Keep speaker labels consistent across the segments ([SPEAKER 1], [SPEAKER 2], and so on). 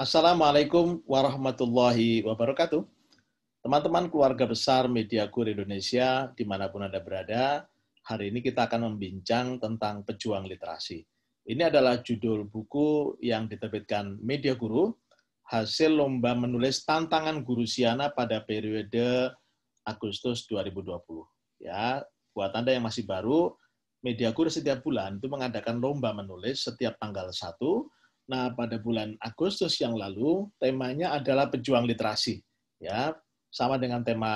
[SPEAKER 1] Assalamualaikum warahmatullahi wabarakatuh. Teman-teman keluarga besar Media Kur Indonesia, dimanapun Anda berada, hari ini kita akan membincang tentang pejuang literasi. Ini adalah judul buku yang diterbitkan Media Guru, hasil lomba menulis tantangan guru Siana pada periode Agustus 2020. Ya, buat Anda yang masih baru, Media Guru setiap bulan itu mengadakan lomba menulis setiap tanggal 1 Nah, pada bulan Agustus yang lalu temanya adalah pejuang literasi. Ya, sama dengan tema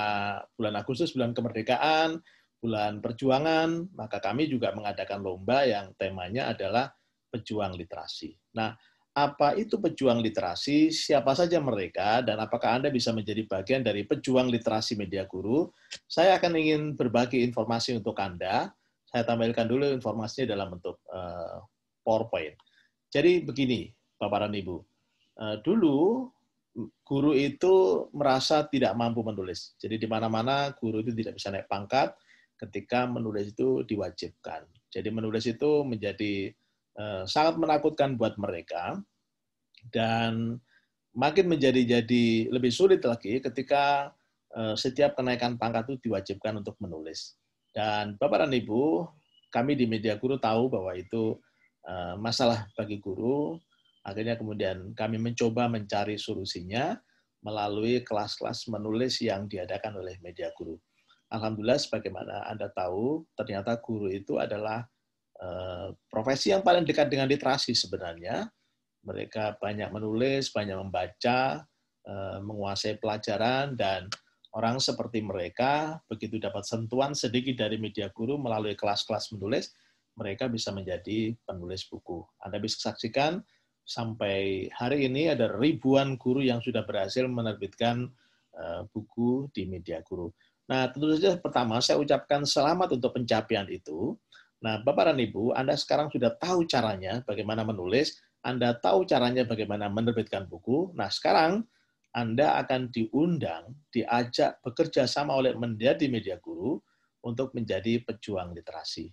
[SPEAKER 1] bulan Agustus bulan kemerdekaan, bulan perjuangan, maka kami juga mengadakan lomba yang temanya adalah pejuang literasi. Nah, apa itu pejuang literasi, siapa saja mereka, dan apakah Anda bisa menjadi bagian dari pejuang literasi media guru, saya akan ingin berbagi informasi untuk Anda. Saya tampilkan dulu informasinya dalam bentuk uh, PowerPoint. Jadi begini, Bapak dan Ibu. Eh, dulu guru itu merasa tidak mampu menulis. Jadi di mana-mana guru itu tidak bisa naik pangkat ketika menulis itu diwajibkan. Jadi menulis itu menjadi eh, sangat menakutkan buat mereka dan makin menjadi-jadi lebih sulit lagi ketika eh, setiap kenaikan pangkat itu diwajibkan untuk menulis. Dan Bapak dan Ibu, kami di Media Guru tahu bahwa itu Eh, masalah bagi guru. Akhirnya kemudian kami mencoba mencari solusinya melalui kelas-kelas menulis yang diadakan oleh Media Guru. Alhamdulillah sebagaimana Anda tahu, ternyata guru itu adalah eh, profesi yang paling dekat dengan literasi sebenarnya. Mereka banyak menulis, banyak membaca, eh, menguasai pelajaran, dan orang seperti mereka begitu dapat sentuhan sedikit dari media guru melalui kelas-kelas menulis, mereka bisa menjadi penulis buku. Anda bisa saksikan sampai hari ini ada ribuan guru yang sudah berhasil menerbitkan eh, buku di Media Guru. Nah, tentu saja pertama saya ucapkan selamat untuk pencapaian itu. Nah, Bapak dan Ibu, Anda sekarang sudah tahu caranya bagaimana menulis, Anda tahu caranya bagaimana menerbitkan buku. Nah, sekarang Anda akan diundang, diajak bekerja sama oleh menjadi media guru untuk menjadi pejuang literasi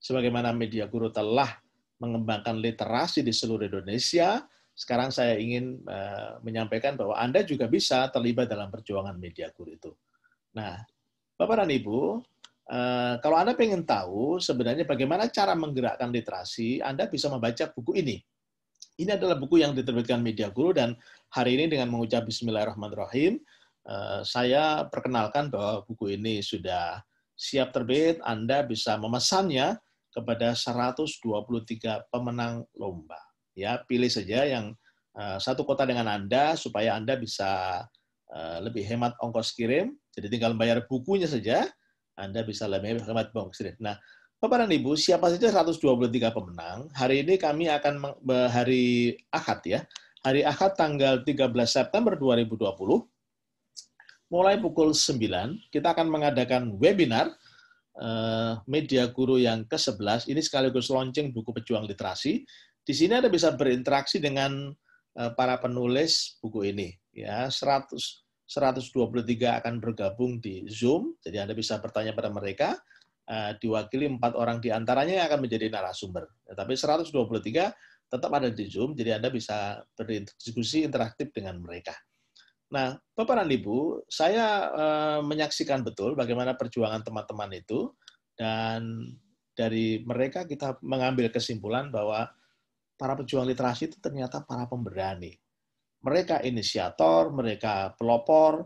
[SPEAKER 1] sebagaimana media guru telah mengembangkan literasi di seluruh Indonesia, sekarang saya ingin eh, menyampaikan bahwa Anda juga bisa terlibat dalam perjuangan media guru itu. Nah, Bapak dan Ibu, eh, kalau Anda ingin tahu sebenarnya bagaimana cara menggerakkan literasi, Anda bisa membaca buku ini. Ini adalah buku yang diterbitkan Media Guru dan hari ini dengan mengucap Bismillahirrahmanirrahim, eh, saya perkenalkan bahwa buku ini sudah siap terbit, Anda bisa memesannya kepada 123 pemenang lomba. Ya, pilih saja yang uh, satu kota dengan Anda supaya Anda bisa uh, lebih hemat ongkos kirim. Jadi tinggal bayar bukunya saja, Anda bisa lebih hemat ongkos kirim. Nah, Bapak dan Ibu, siapa saja 123 pemenang, hari ini kami akan hari Ahad ya. Hari Ahad tanggal 13 September 2020 mulai pukul 9 kita akan mengadakan webinar Eh, media guru yang ke-11 ini sekaligus launching buku pejuang literasi. Di sini Anda bisa berinteraksi dengan eh, para penulis buku ini ya. 100 123 akan bergabung di Zoom, jadi Anda bisa bertanya pada mereka. Eh, diwakili empat orang di antaranya yang akan menjadi narasumber. Ya, tapi 123 tetap ada di Zoom, jadi Anda bisa berdiskusi interaktif dengan mereka. Nah, Bapak dan Ibu, saya eh, menyaksikan betul bagaimana perjuangan teman-teman itu dan dari mereka kita mengambil kesimpulan bahwa para pejuang literasi itu ternyata para pemberani. Mereka inisiator, mereka pelopor,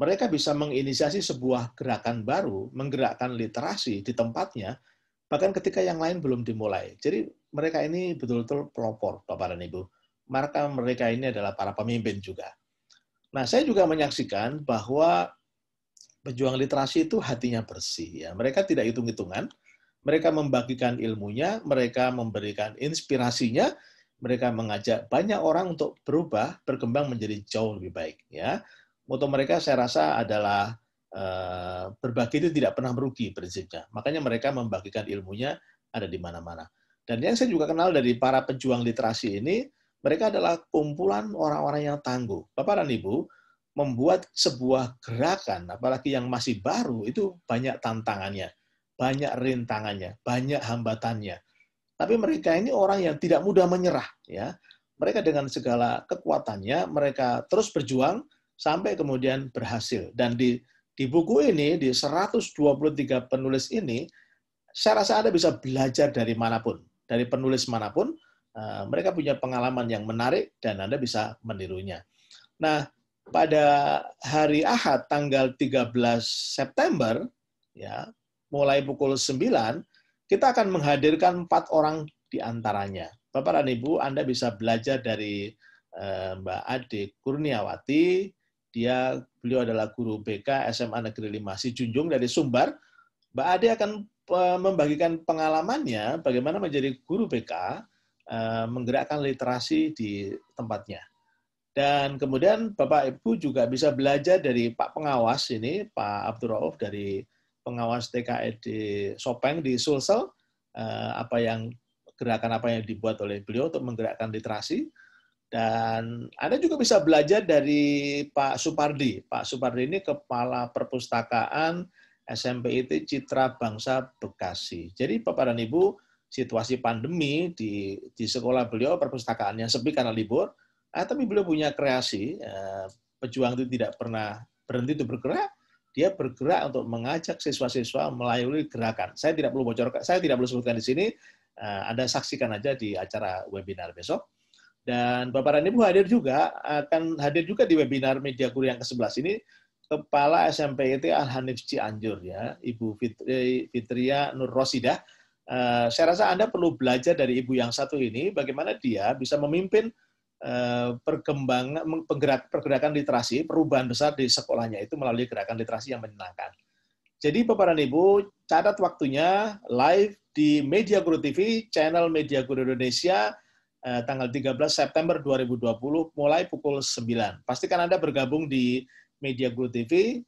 [SPEAKER 1] mereka bisa menginisiasi sebuah gerakan baru, menggerakkan literasi di tempatnya, bahkan ketika yang lain belum dimulai. Jadi mereka ini betul-betul pelopor, Bapak dan Ibu. Maka mereka ini adalah para pemimpin juga Nah, saya juga menyaksikan bahwa pejuang literasi itu hatinya bersih. Ya. Mereka tidak hitung-hitungan, mereka membagikan ilmunya, mereka memberikan inspirasinya, mereka mengajak banyak orang untuk berubah, berkembang menjadi jauh lebih baik. Ya. Moto mereka saya rasa adalah eh, berbagi itu tidak pernah merugi prinsipnya. Makanya mereka membagikan ilmunya ada di mana-mana. Dan yang saya juga kenal dari para pejuang literasi ini, mereka adalah kumpulan orang-orang yang tangguh. Bapak dan Ibu, membuat sebuah gerakan, apalagi yang masih baru, itu banyak tantangannya, banyak rintangannya, banyak hambatannya. Tapi mereka ini orang yang tidak mudah menyerah. ya. Mereka dengan segala kekuatannya, mereka terus berjuang sampai kemudian berhasil. Dan di, di buku ini, di 123 penulis ini, saya rasa Anda bisa belajar dari manapun, dari penulis manapun, Eh, mereka punya pengalaman yang menarik dan Anda bisa menirunya. Nah, pada hari Ahad tanggal 13 September ya, mulai pukul 9 kita akan menghadirkan empat orang di antaranya. Bapak dan Ibu, Anda bisa belajar dari eh, Mbak Ade Kurniawati. Dia beliau adalah guru BK SMA Negeri 5 Sijunjung dari Sumbar. Mbak Ade akan eh, membagikan pengalamannya bagaimana menjadi guru BK Eh, menggerakkan literasi di tempatnya. Dan kemudian Bapak Ibu juga bisa belajar dari Pak Pengawas ini, Pak Abdul Rauf dari pengawas e di Sopeng di Sulsel, eh, apa yang gerakan apa yang dibuat oleh beliau untuk menggerakkan literasi. Dan Anda juga bisa belajar dari Pak Supardi. Pak Supardi ini Kepala Perpustakaan SMPIT Citra Bangsa Bekasi. Jadi Bapak dan Ibu, situasi pandemi di di sekolah beliau perpustakaannya sepi karena libur, eh, tapi beliau punya kreasi. Eh, pejuang itu tidak pernah berhenti itu bergerak. Dia bergerak untuk mengajak siswa-siswa melalui gerakan. Saya tidak perlu bocorkan, saya tidak perlu sebutkan di sini. Eh, anda saksikan aja di acara webinar besok. Dan Bapak dan Ibu hadir juga, akan hadir juga di webinar Media Guru yang ke-11 ini, Kepala SMP IT Al-Hanif Cianjur, ya, Ibu Fitri, Fitria Nur Rosidah, Eh, saya rasa Anda perlu belajar dari ibu yang satu ini, bagaimana dia bisa memimpin eh, perkembangan, penggerak, pergerakan literasi, perubahan besar di sekolahnya itu melalui gerakan literasi yang menyenangkan. Jadi Bapak dan Ibu, catat waktunya live di Media Guru TV, channel Media Guru Indonesia, eh, tanggal 13 September 2020, mulai pukul 9. Pastikan Anda bergabung di Media Guru TV,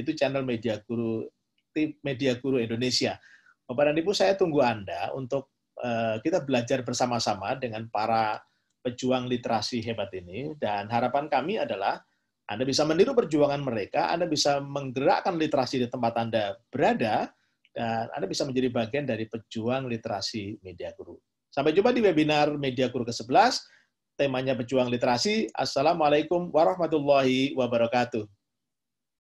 [SPEAKER 1] itu channel Media Guru, Media Guru Indonesia. Bapak dan Ibu, saya tunggu Anda untuk eh, kita belajar bersama-sama dengan para pejuang literasi hebat ini dan harapan kami adalah Anda bisa meniru perjuangan mereka, Anda bisa menggerakkan literasi di tempat Anda berada dan Anda bisa menjadi bagian dari pejuang literasi Media Guru. Sampai jumpa di webinar Media Guru ke-11 temanya pejuang literasi. Assalamualaikum warahmatullahi wabarakatuh.